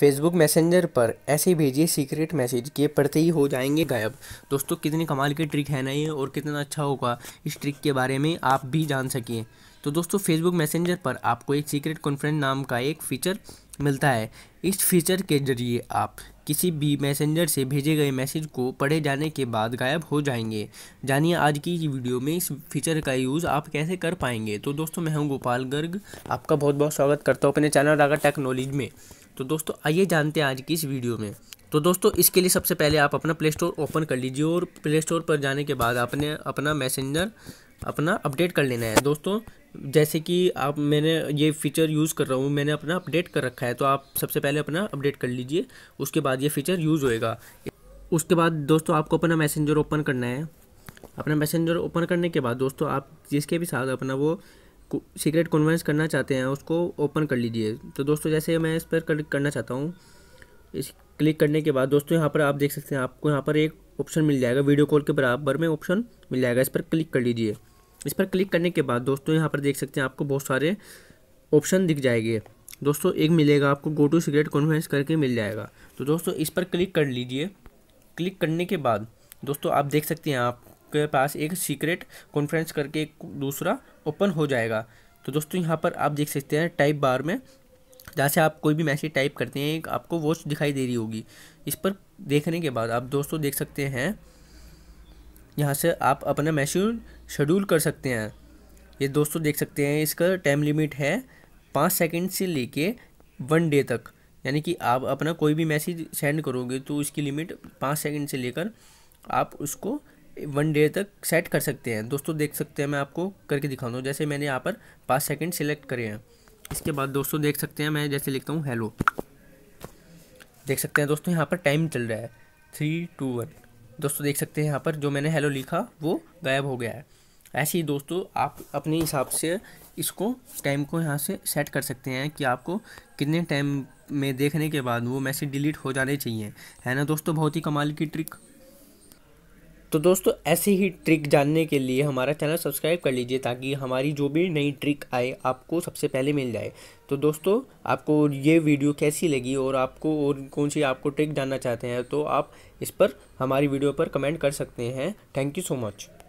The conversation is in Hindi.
फेसबुक मैसेंजर पर ऐसे भेजिए सीक्रेट मैसेज के पढ़ते ही हो जाएंगे गायब दोस्तों कितनी कमाल की ट्रिक है ना ये और कितना अच्छा होगा इस ट्रिक के बारे में आप भी जान सकिए तो दोस्तों फेसबुक मैसेंजर पर आपको एक सीक्रेट कॉन्फ्रेंस नाम का एक फ़ीचर मिलता है इस फीचर के ज़रिए आप किसी भी मैसेंजर से भेजे गए मैसेज को पढ़े जाने के बाद गायब हो जाएंगे जानिए आज की वीडियो में इस फीचर का यूज़ आप कैसे कर पाएंगे तो दोस्तों मैं हूं गोपाल गर्ग आपका बहुत बहुत स्वागत करता हूं अपने चैनल रागा टेक्नोलॉजी में तो दोस्तों आइए जानते हैं आज की इस वीडियो में तो दोस्तों इसके लिए सबसे पहले आप अपना प्ले स्टोर ओपन कर लीजिए और प्ले स्टोर पर जाने के बाद आपने अपना मैसेंजर अपना अपडेट कर लेना है दोस्तों जैसे कि आप मैंने ये फीचर यूज़ कर रहा हूँ मैंने अपना अपडेट कर रखा है तो आप सबसे पहले अपना अपडेट कर लीजिए उसके बाद ये फीचर यूज़ होएगा उसके बाद दोस्तों आपको अपना मैसेंजर ओपन करना है अपना मैसेंजर ओपन करने के बाद दोस्तों आप जिसके भी साथ अपना वो सीक्रेट कॉन्वेंस करना चाहते हैं उसको ओपन कर लीजिए तो दोस्तों जैसे मैं इस पर क्लिक करना चाहता हूँ इस क्लिक करने के बाद दोस्तों यहाँ पर आप देख सकते हैं आपको यहाँ पर एक ऑप्शन मिल जाएगा वीडियो कॉल के बराबर में ऑप्शन मिल जाएगा इस पर क्लिक कर लीजिए इस पर क्लिक करने के बाद दोस्तों यहाँ पर देख सकते हैं आपको बहुत सारे ऑप्शन दिख जाएंगे दोस्तों एक मिलेगा आपको गो टू सिगरेट कॉन्फ्रेंस करके मिल जाएगा तो दोस्तों इस पर क्लिक कर लीजिए क्लिक करने के बाद दोस्तों आप देख सकते हैं आप के पास एक सीक्रेट कॉन्फ्रेंस करके एक दूसरा ओपन हो जाएगा तो दोस्तों यहाँ पर आप देख सकते हैं टाइप बार में जहाँ से आप कोई भी मैसेज टाइप करते हैं एक आपको वॉच दिखाई दे रही होगी इस पर देखने के बाद आप दोस्तों देख सकते हैं यहाँ से आप अपना मैसेज शेड्यूल कर सकते हैं ये दोस्तों देख सकते हैं इसका टाइम लिमिट है पाँच सेकेंड से लेके वन डे तक यानी कि आप अपना कोई भी मैसेज सेंड करोगे तो उसकी लिमिट पाँच सेकेंड से लेकर आप उसको वन डे तक सेट कर सकते हैं दोस्तों देख सकते हैं मैं आपको करके दिखाऊँ जैसे मैंने यहाँ पर पाँच सेकेंड सेलेक्ट करे हैं इसके बाद दोस्तों देख सकते हैं मैं जैसे लिखता हूँ हेलो देख सकते हैं दोस्तों यहाँ पर टाइम चल रहा है थ्री टू वन दोस्तों देख सकते हैं यहाँ पर जो मैंने हेलो लिखा वो गायब हो गया है ऐसे ही दोस्तों आप अपने हिसाब से इसको टाइम को यहाँ से सेट कर सकते हैं कि आपको कितने टाइम में देखने के बाद वो मैसेज डिलीट हो जाने चाहिए है ना दोस्तों बहुत ही कमाल की ट्रिक तो दोस्तों ऐसे ही ट्रिक जानने के लिए हमारा चैनल सब्सक्राइब कर लीजिए ताकि हमारी जो भी नई ट्रिक आए आपको सबसे पहले मिल जाए तो दोस्तों आपको ये वीडियो कैसी लगी और आपको और कौन सी आपको ट्रिक जानना चाहते हैं तो आप इस पर हमारी वीडियो पर कमेंट कर सकते हैं थैंक यू सो मच